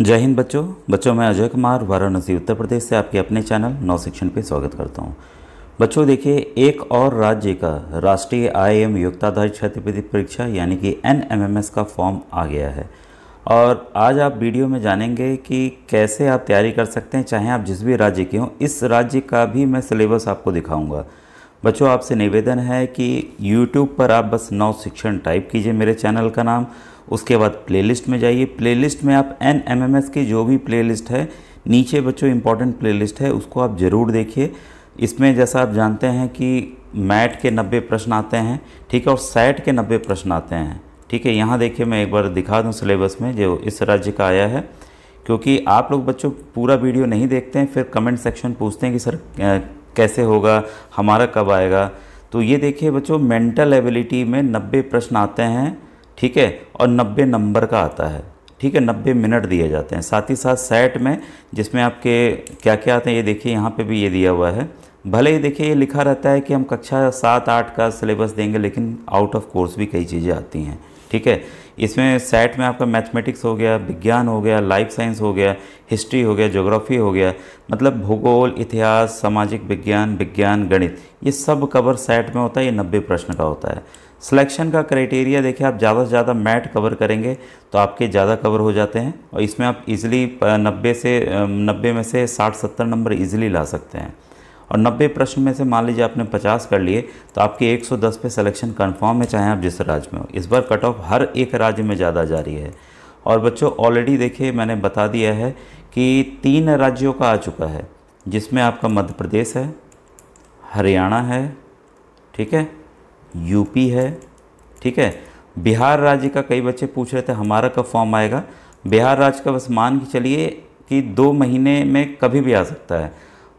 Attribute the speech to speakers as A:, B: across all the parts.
A: जय हिंद बच्चों बच्चों मैं अजय कुमार वाराणसी उत्तर प्रदेश से आपके अपने चैनल नौ शिक्षण पर स्वागत करता हूँ बच्चों देखिए एक और राज्य का राष्ट्रीय आई एम योग्यताधार छात्रवृत्ति परीक्षा यानी कि एन का फॉर्म आ गया है और आज आप वीडियो में जानेंगे कि कैसे आप तैयारी कर सकते हैं चाहे आप जिस भी राज्य के हों इस राज्य का भी मैं सिलेबस आपको दिखाऊँगा बच्चों आपसे निवेदन है कि YouTube पर आप बस नौ शिक्षण टाइप कीजिए मेरे चैनल का नाम उसके बाद प्लेलिस्ट में जाइए प्लेलिस्ट में आप एन एम एम एस की जो भी प्लेलिस्ट है नीचे बच्चों इंपॉर्टेंट प्लेलिस्ट है उसको आप ज़रूर देखिए इसमें जैसा आप जानते हैं कि मैट के नब्बे प्रश्न आते हैं ठीक है और सैट के नब्बे प्रश्न आते हैं ठीक है यहाँ देखिए मैं एक बार दिखा दूँ सिलेबस में जो इस राज्य का आया है क्योंकि आप लोग बच्चों पूरा वीडियो नहीं देखते हैं फिर कमेंट सेक्शन पूछते हैं कि सर कैसे होगा हमारा कब आएगा तो ये देखिए बच्चों मेंटल एबिलिटी में नब्बे प्रश्न आते हैं ठीक है और 90 नंबर का आता है ठीक है 90 मिनट दिए जाते हैं साथ ही साथ सेट में जिसमें आपके क्या क्या आते हैं ये देखिए यहाँ पे भी ये दिया हुआ है भले ही देखिए ये लिखा रहता है कि हम कक्षा सात आठ का सिलेबस देंगे लेकिन आउट ऑफ कोर्स भी कई चीज़ें आती हैं ठीक है इसमें सेट में आपका मैथमेटिक्स हो गया विज्ञान हो गया लाइफ साइंस हो गया हिस्ट्री हो गया ज्योग्राफी हो गया मतलब भूगोल इतिहास सामाजिक विज्ञान विज्ञान गणित ये सब कवर सेट में होता है ये नब्बे प्रश्न का होता है सिलेक्शन का क्राइटेरिया देखिए आप ज़्यादा से ज़्यादा मैट कवर करेंगे तो आपके ज़्यादा कवर हो जाते हैं और इसमें आप इजीली 90 से 90 में से 60-70 नंबर इजीली ला सकते हैं और 90 प्रश्न में से मान लीजिए आपने 50 कर लिए तो आपके 110 पे सिलेक्शन कंफर्म है चाहे आप जिस राज्य में हो इस बार कट ऑफ हर एक राज्य में ज़्यादा जारी है और बच्चों ऑलरेडी देखिए मैंने बता दिया है कि तीन राज्यों का आ चुका है जिसमें आपका मध्य प्रदेश है हरियाणा है ठीक है यूपी है ठीक है बिहार राज्य का कई बच्चे पूछ रहे थे हमारा कब फॉर्म आएगा बिहार राज्य का बस मान के चलिए कि दो महीने में कभी भी आ सकता है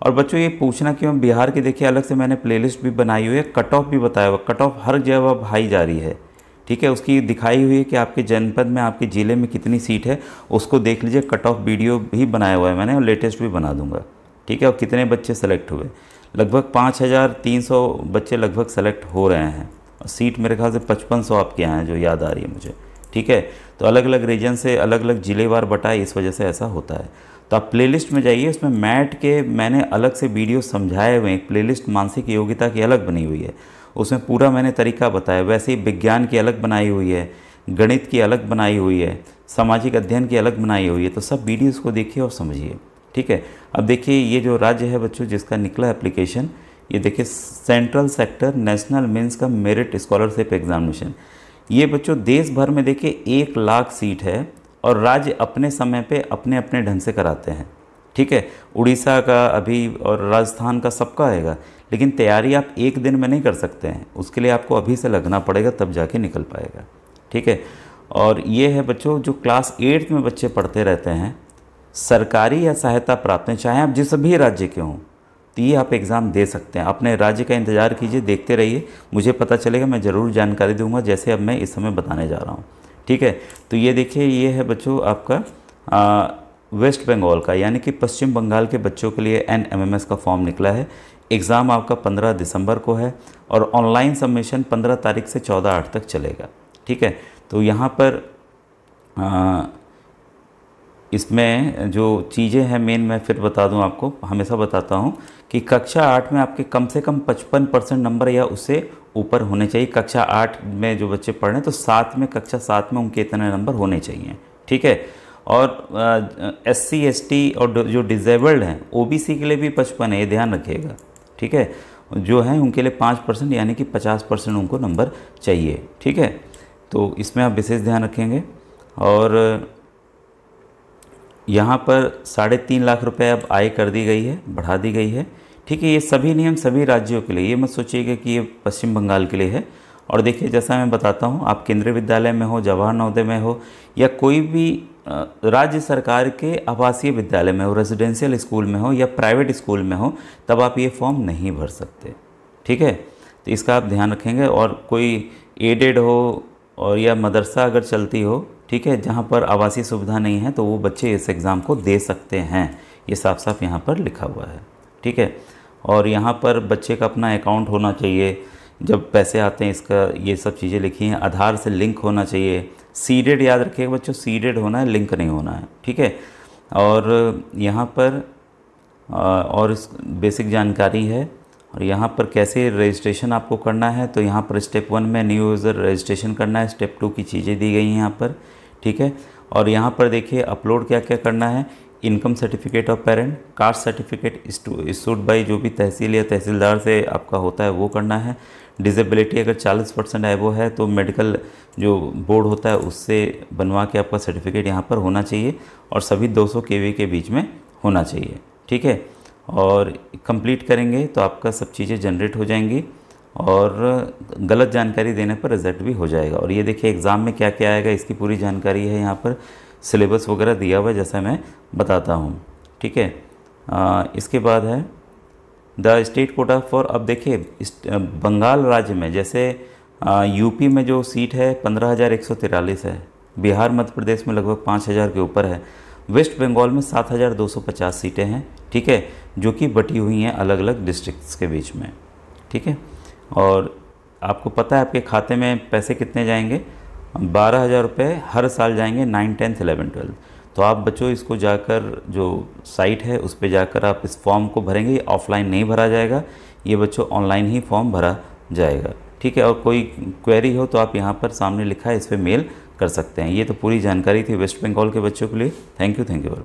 A: और बच्चों ये पूछना क्यों बिहार के देखिए अलग से मैंने प्लेलिस्ट भी बनाई हुई है कट ऑफ भी बताया हुआ कट ऑफ हर जगह अब हाई जा रही है ठीक है उसकी दिखाई हुई है कि आपके जनपद में आपके ज़िले में कितनी सीट है उसको देख लीजिए कट ऑफ वीडियो भी बनाया हुआ है मैंने और लेटेस्ट भी बना दूंगा ठीक है और कितने बच्चे सेलेक्ट हुए लगभग पाँच हज़ार तीन सौ बच्चे लगभग सेलेक्ट हो रहे हैं सीट मेरे ख्याल से पचपन सौ आपके यहाँ हैं जो याद आ रही है मुझे ठीक है तो अलग अलग रीजन से अलग अलग ज़िलेवार बटाए इस वजह से ऐसा होता है तो आप लिस्ट में जाइए उसमें मैट के मैंने अलग से वीडियो समझाए हुए हैं लिस्ट मानसिक योग्यता की अलग बनी हुई है उसमें पूरा मैंने तरीका बताया वैसे ही विज्ञान की अलग बनाई हुई है गणित की अलग बनाई हुई है सामाजिक अध्ययन की अलग बनाई हुई है तो सब वीडियोस को देखिए और समझिए ठीक है अब देखिए ये जो राज्य है बच्चों जिसका निकला एप्लीकेशन ये देखिए सेंट्रल सेक्टर नेशनल मेंस का मेरिट स्कॉलरशिप एग्जामिनेशन ये बच्चों देश भर में देखिए एक लाख सीट है और राज्य अपने समय पे अपने अपने ढंग से कराते हैं ठीक है उड़ीसा का अभी और राजस्थान का सबका आएगा लेकिन तैयारी आप एक दिन में नहीं कर सकते हैं उसके लिए आपको अभी से लगना पड़ेगा तब जाके निकल पाएगा ठीक है और ये है बच्चों जो क्लास एट्थ में बच्चे पढ़ते रहते हैं सरकारी या सहायता प्राप्त हैं चाहे आप जिस भी राज्य के हों तो ये आप एग्ज़ाम दे सकते हैं अपने राज्य का इंतज़ार कीजिए देखते रहिए मुझे पता चलेगा मैं ज़रूर जानकारी दूंगा जैसे अब मैं इस समय बताने जा रहा हूँ ठीक है तो ये देखिए ये है बच्चों आपका आ, वेस्ट बंगाल का यानी कि पश्चिम बंगाल के बच्चों के लिए एन एम का फॉर्म निकला है एग्ज़ाम आपका पंद्रह दिसंबर को है और ऑनलाइन सबमिशन पंद्रह तारीख से चौदह आठ तक चलेगा ठीक है तो यहाँ पर आ, इसमें जो चीज़ें हैं मेन मैं फिर बता दूं आपको हमेशा बताता हूं कि कक्षा आठ में आपके कम से कम पचपन परसेंट नंबर या उससे ऊपर होने चाहिए कक्षा आठ में जो बच्चे पढ़ रहे हैं तो सात में कक्षा सात में उनके इतने नंबर होने चाहिए ठीक है और एस सी एस टी और जो डिजेबल्ड हैं ओ बी सी के लिए भी पचपन है ये ध्यान रखिएगा ठीक है जो है उनके लिए पाँच परसेंट यानी कि पचास परसेंट उनको नंबर चाहिए ठीक है तो इसमें आप विशेष ध्यान रखेंगे और यहाँ पर साढ़े तीन लाख रुपए अब आय कर दी गई है बढ़ा दी गई है ठीक है ये सभी नियम सभी राज्यों के लिए ये मत सोचिएगा कि ये पश्चिम बंगाल के लिए है और देखिए जैसा मैं बताता हूँ आप केंद्रीय विद्यालय में हो जवाहर नवोदय में हो या कोई भी राज्य सरकार के आवासीय विद्यालय में हो रेजिडेंशियल स्कूल में हो या प्राइवेट स्कूल में हो तब आप ये फॉर्म नहीं भर सकते ठीक है तो इसका आप ध्यान रखेंगे और कोई एडेड हो और या मदरसा अगर चलती हो ठीक है जहाँ पर आवासीय सुविधा नहीं है तो वो बच्चे इस एग्ज़ाम को दे सकते हैं ये साफ साफ यहाँ पर लिखा हुआ है ठीक है और यहाँ पर बच्चे का अपना अकाउंट होना चाहिए जब पैसे आते हैं इसका ये सब चीज़ें लिखी हैं आधार से लिंक होना चाहिए सीडेड याद रखिएगा बच्चों सीडेड होना है लिंक नहीं होना है ठीक है और यहाँ पर और इस बेसिक जानकारी है और यहाँ पर कैसे रजिस्ट्रेशन आपको करना है तो यहाँ पर स्टेप वन में न्यू यूज़र रजिस्ट्रेशन करना है स्टेप टू की चीज़ें दी गई हैं यहाँ पर ठीक है और यहाँ पर देखिए अपलोड क्या क्या करना है income certificate of parent caste certificate issued by जो भी तहसील या तहसीलदार से आपका होता है वो करना है डिजेबिलिटी अगर 40 परसेंट है वो है तो मेडिकल जो बोर्ड होता है उससे बनवा के आपका सर्टिफिकेट यहाँ पर होना चाहिए और सभी 200 सौ के बीच में होना चाहिए ठीक है और कंप्लीट करेंगे तो आपका सब चीज़ें जनरेट हो जाएंगी और गलत जानकारी देने पर रिजल्ट भी हो जाएगा और ये देखिए एग्ज़ाम में क्या क्या आएगा इसकी पूरी जानकारी है यहाँ पर सिलेबस वगैरह दिया हुआ जैसा मैं बताता हूँ ठीक है इसके बाद है द स्टेट कोटा फॉर अब देखिए बंगाल राज्य में जैसे यूपी में जो सीट है पंद्रह हज़ार एक सौ तिरालीस है बिहार मध्य प्रदेश में लगभग पाँच हज़ार के ऊपर है वेस्ट बंगाल में सात हज़ार दो सौ पचास सीटें हैं ठीक है जो कि बटी हुई हैं अलग अलग डिस्ट्रिक्ट्स के बीच में ठीक है और आपको पता है आपके खाते में पैसे कितने जाएंगे बारह हज़ार रुपये हर साल जाएंगे नाइन टेंथ एलेवन ट्वेल्थ तो आप बच्चों इसको जाकर जो साइट है उस पर जाकर आप इस फॉर्म को भरेंगे ऑफलाइन नहीं भरा जाएगा ये बच्चों ऑनलाइन ही फॉर्म भरा जाएगा ठीक है और कोई क्वेरी हो तो आप यहाँ पर सामने लिखा है इस पर मेल कर सकते हैं ये तो पूरी जानकारी थी वेस्ट बंगाल के बच्चों के लिए थैंक यू थैंक यू